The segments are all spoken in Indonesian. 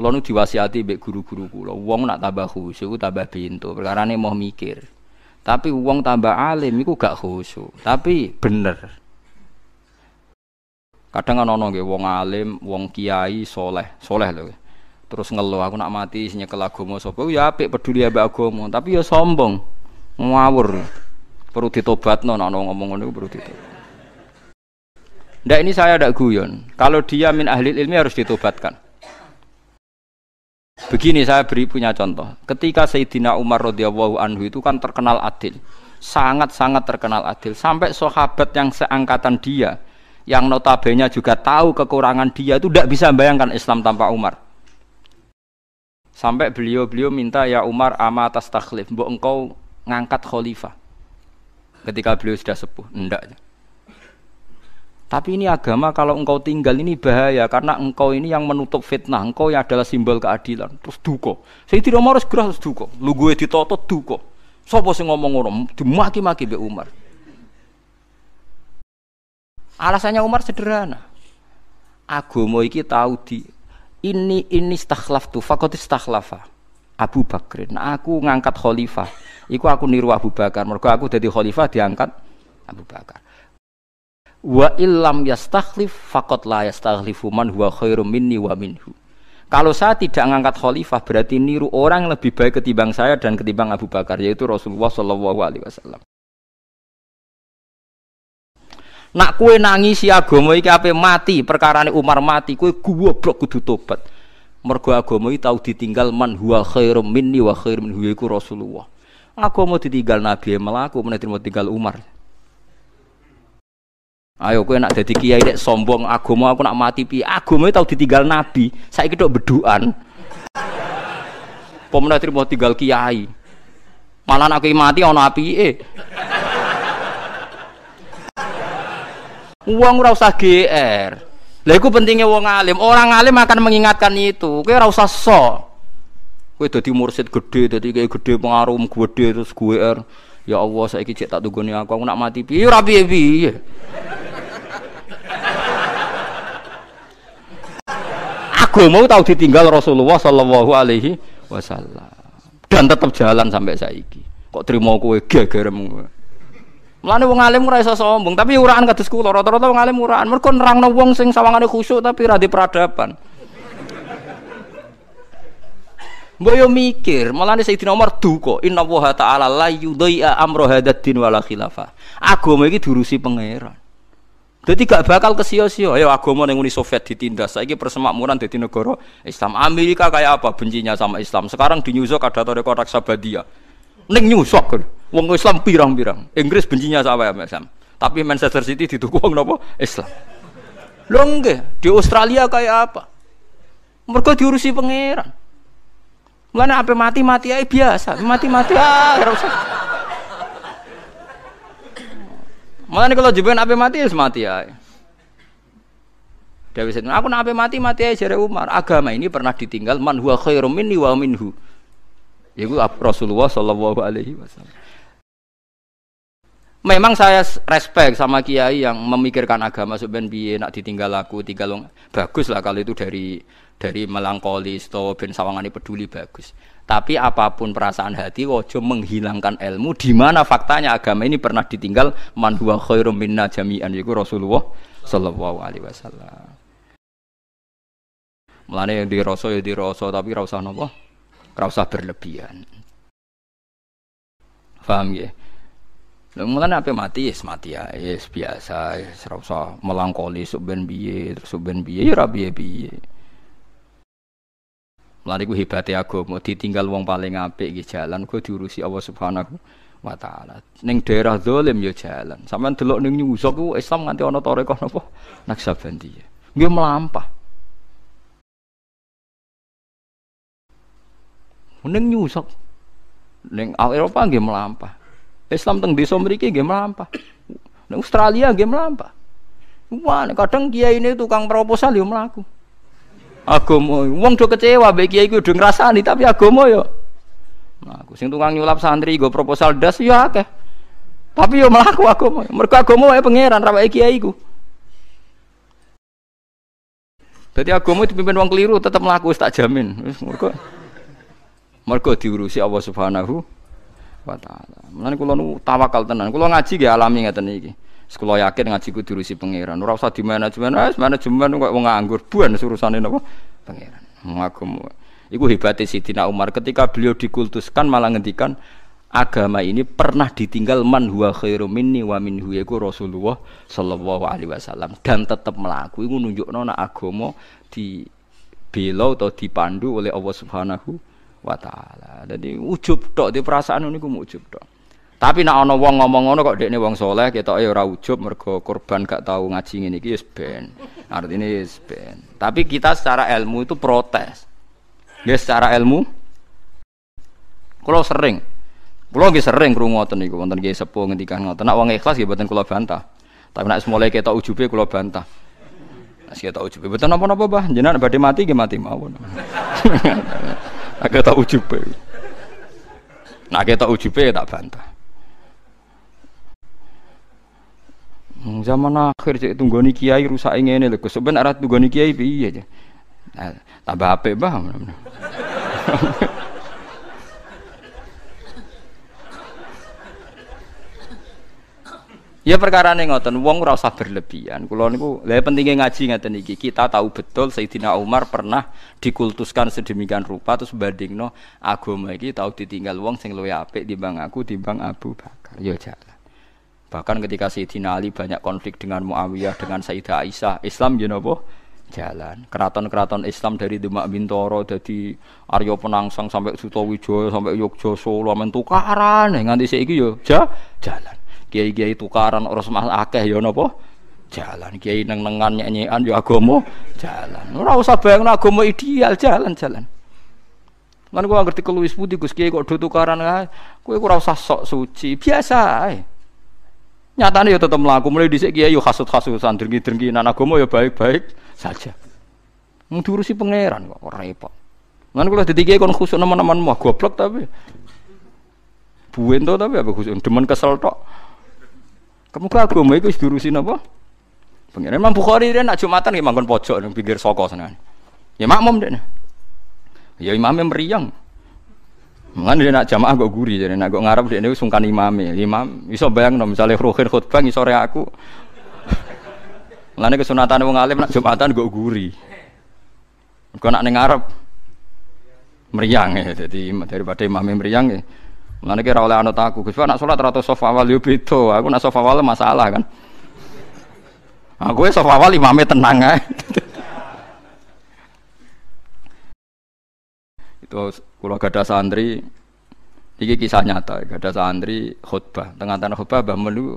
Kulo nu diwasiati mbek guru-guru kulo. Wong nak tambah khusyuk tambah bintu. ini mau mikir. Tapi wong tambah alim iku gak khusyuk. Tapi bener. Kadang ana ono nggih wong alim, wong kiai soleh, soleh lho. Terus ngeluh aku nak mati nyekel agama sapa ya apik peduli ambek agama, tapi ya sombong. Ngawur. Perlu ditobatno nak ngomong ngono perlu ditobat. Ndak ini saya ndak guyon. Kalau dia min ahli ilmi harus ditobatkan. Begini saya beri punya contoh. Ketika Sayyidina Umar radhiyallahu anhu itu kan terkenal adil. Sangat-sangat terkenal adil. Sampai sahabat yang seangkatan dia yang notabene juga tahu kekurangan dia itu tidak bisa bayangkan Islam tanpa Umar. Sampai beliau-beliau minta ya Umar ama atas taklim, mbok engkau ngangkat khalifah. Ketika beliau sudah sepuh, ndak. Tapi ini agama kalau engkau tinggal ini bahaya karena engkau ini yang menutup fitnah. Engkau yang adalah simbol keadilan. Terus duko. Saya tidak mau harus gerah terus duko. Lu gue ditoto duko. Sopo sih ngomong ngomong dimaki-maki be Umar. Alasannya Umar sederhana. Agama iki tahu di ini ini tuh fakot staklafa Abu Bakr. Nah, aku ngangkat khalifah. Iku aku niru Abu Bakar. Mergo aku jadi khalifah diangkat Abu Bakar wa illam yastakhlif faqat la yastakhlifu man huwa khairum minni wa minhu kalau saya tidak mengangkat khalifah berarti niru orang yang lebih baik ketimbang saya dan ketimbang Abu Bakar yaitu Rasulullah sallallahu Alaihi Wasallam. Nak kue nangisi si agama iki ape mati perkarane Umar mati kue goblok kudu tobat. Mergo agama iki tau ditinggal man huwa khairum minni wa khairum minhu iku Rasulullah. Agama ditinggal Nabi melaku menawa ditinggal Umar. Ayo kowe nak dadi kiai dek sombong agama aku nak mati pi. Agama tau ditinggal nabi. Saya tok beduan. Pemenang mau tinggal kiai. Malah nak mati api apike. Uang ora usah GR. Lah iku pentingnya wong alim. Orang alim akan mengingatkan itu. Kowe ora usah so. Kowe dadi mursid gede, dadi kiai gede pengaruh gede terus GR. Ya Allah saya cek tak tunggone aku, aku nak mati pi ora piye agama tahu ditinggal Rasulullah Sallallahu Alaihi Wasallam dan tetap jalan sampai saiki kok terima kue gegerem Mulane wong alim ora iso sombong, tapi uraan kados kula, rata-rata wong alim uraan. Mergo nerangno wong sing sawangane khusyuk tapi ra peradaban. Mbok yo mikir, mulane Sayyidina Umar duka, inna wa ta'ala la yudhi'a amra hadzal din wala khilafah. Agama iki durusi pangeran. Jadi gak bakal sio sio Ayo agama yang Uni Soviet ditindas. Saiki persemakmuran di negara Islam Amerika kayak apa bencinya sama Islam. Sekarang di New York ada kotak Raksabadia. Neng New York wong Islam pirang-pirang. Inggris bencinya sama Islam. Tapi Manchester City didukung nopo Islam. Lho enggak, di Australia kayak apa? Mereka diurusi pangeran. Mulanya apa mati-mati aja biasa, mati-mati ah malah nih kalau jepen apa mati ya mati ya. Dewi Sayyidina, aku nak mati mati aja jare Umar. Agama ini pernah ditinggal man huwa khairum minni wa minhu. Itu Rasulullah sallallahu alaihi wasallam. Memang saya respect sama kiai yang memikirkan agama supaya nak ditinggal aku tinggal bagus lah kalau itu dari dari melangkoli atau ben sawangane peduli bagus. Tapi apapun perasaan hati wajo menghilangkan ilmu di mana faktanya agama ini pernah ditinggal man huwa khairum minna jami'an yaiku Rasulullah sallallahu alaihi wasallam. Mulane yang diroso ya diroso tapi ora usah napa? berlebihan. Paham ya? Lha mulane ape mati ya mati ya, yes biasa, ya melangkoli usah melankolis ben piye, terus ben piye ya, Lan iku hebate mau ditinggal uang paling apik iki jalan kok diurusi Allah Subhanahu wa taala. Ning daerah zalim ya jalan. Sampeyan delok neng nyusuk ku Islam nganti ana tarekah napa? Naksabandiyah. Nggih melampah. Ning nyusuk. neng Eropa nggih melampa Islam teng desa mriki nggih melampa neng Australia nggih melampah. Wah, kadang kiai ini tukang proposal yo ya melaku agama wong do kecewa mbek kiai ku do ngrasani tapi agama yo nah, aku sing tukang nyulap santri go proposal das yo akeh tapi yo mlaku agama mergo agama wae pangeran ra wae kiai aku Jadi agama dipimpin wong keliru tetap melaku, tak jamin. Wis mergo mergo diurusi Allah Subhanahu wa taala. Mulane kula nu tawakal tenan. Kula ngaji nggih alami ngeten iki. Sekolah yakin ngaji ku diurusi pangeran. Ora usah di ah, manajemen, wis manajemen kok wong nganggur buan urusane napa? Pangeran. Ngagum. Iku hebatnya Sidina Umar ketika beliau dikultuskan malah ngendikan agama ini pernah ditinggal man huwa khairu minni wa min huyeku Rasulullah sallallahu alaihi wasallam dan tetap melaku iku nunjukno nek agama di belo atau dipandu oleh Allah Subhanahu wa taala. Jadi ujub tok di perasaan niku ujub tok. Tapi nak ono wong ngomong ono kok dekne wong soleh ketoke ora ujub mergo korban gak tahu ngaji ngene iki wis ben. Artine wis Tapi kita secara ilmu itu protes. Dia ya, secara ilmu kula sering kula nggih sering krungu ngoten niku wonten nggih sepuh ngendikan ngoten nak wong ikhlas nggih boten kula bantah. Tapi nak mulai ketok ujube kula bantah. Nek ketok ujube boten napa-napa Mbah, jenengan badhe mati nggih mati mawon. Agak kita ujube. Nak kita ujube ya tak bantah. zaman akhir cek nih kiai rusak ini lho Gus ben arah nih kiai pi aja nah, tambah ape bah Ya perkara nih ngoten, wong rasa berlebihan. Kulo niku, lha pentingnya ngaji ngaten iki. Kita tahu betul Sayyidina Umar pernah dikultuskan sedemikian rupa terus bandingno agama iki tahu ditinggal wong sing ape di timbang aku di timbang Abu Bakar. Yo ya, jalan. Bahkan ketika Sayyidina Ali banyak konflik dengan Muawiyah, dengan Sayyidah Aisyah, Islam you know, boh, jalan. Keraton-keraton Islam dari Demak Bintoro, dari Aryo Penangsang sampai Sutowijoyo, sampai Yogyo Solo, amen tukaran. Eh, nganti saiki yo ja, jalan. Kiai-kiai tukaran orang semal akeh you know, Jalan. Kiai neng-nengan nyanyian yo agomo, jalan. Ora usah bayangin agomo ideal, jalan-jalan. Kan gua ngerti ke Louis Putih, Gus Kiai kok do tukaran kae. Kowe ora usah sok suci, biasa Eh. Nyatanya ya tetap melaku mulai di kiai yo ya hasut-hasutan dengki-dengki nana gomo ya baik-baik saja. Mung pangeran kok repot. Lan kalau di tiga kon nama nama nama mah goblok tapi. buen tuh tapi apa khusus demen kesel tok. kamu agama iku itu diurusin apa pangeran mampu Bukhari dia nak Jumatan ya pojok yang pinggir sokos senengane. Ya makmum deh Ya imamnya meriang. Mengani dia nak jamaah gue guri jadi nak gue ngarap dia ini sungkan imam Imam iso bayang no misalnya rohin khutbah sore ya aku. Mengani kesunatan wong alim nak jumatan gue guri. gue nak ngarep meriang ya jadi daripada imame meriang ya. Mengani kira oleh anak aku. Gus nak sholat ratus sofa awal ya beto. Aku nak sofa awal masalah kan. Aku ya sof awal imame tenang ya. Itu kalau gada santri, ini kisah nyata, gada santri khutbah. Tengah-tengah khutbah bah melu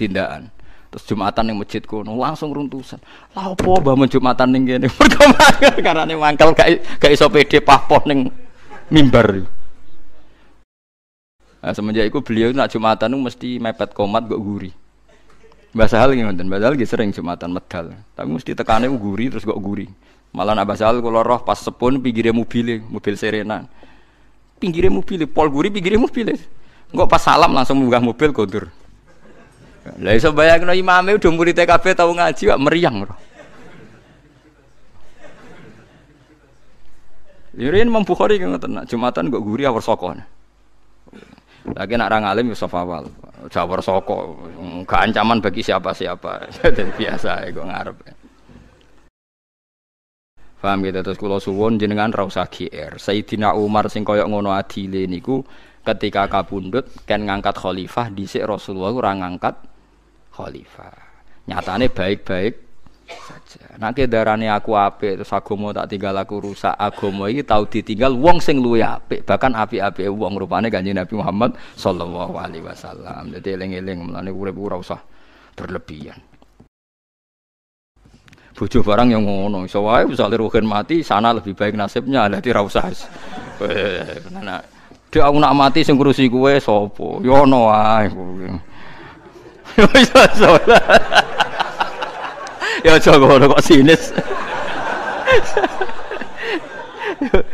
tindakan. Terus Jumatan yang masjid kuno langsung runtusan. Lah apa mbah men Jumatan ning kene? Mergo mangkel kayak mangkel gak gak iso pede pahpoh ning mimbar. Nah, semenjak itu beliau nak Jumatan mesti mepet komat gak guri. bahasa hal nggih wonten, Mbah sering Jumatan medal, tapi mesti tekane guri terus gak guri. Malah Abah basal kalau roh pas sepun pinggirnya mobil, e, mobil Serena. Pinggirnya mobil, e, Pol Guri pinggirnya mobil. E. Enggak pas salam langsung buka mobil kondur. Lah iso bayangno imame udah murid TKB tau ngaji wak meriang roh. Yurin ya, membukhari kan ngoten, Jumatan kok guri awar soko. Lagi nak orang alim Yusuf ya awal, jawar soko, gak ancaman bagi siapa-siapa. Jadi biasa ya, gue ngarep. Ya. Paham gitu terus kula suwun jenengan ra usah GR. Sayyidina Umar sing koyok ngono adile niku ketika kabundut kan ngangkat khalifah dhisik Rasulullah ora ngangkat khalifah. Nyatane baik-baik saja. Nek darane aku apik terus agama tak tinggal aku rusak, agama iki tau ditinggal wong sing luwih apik, bahkan apik-apike wong rupane Kanjeng Nabi Muhammad sallallahu alaihi wasallam. Dadi eling-eling mlane urip ora usah berlebihan bojo barang yang ngono iso wae misale rohen mati sana lebih baik nasibnya dadi ra usah eh, nah dia aku nak mati sing ngurusi kowe sapa ya ono wae ya iso ya aja kok sinis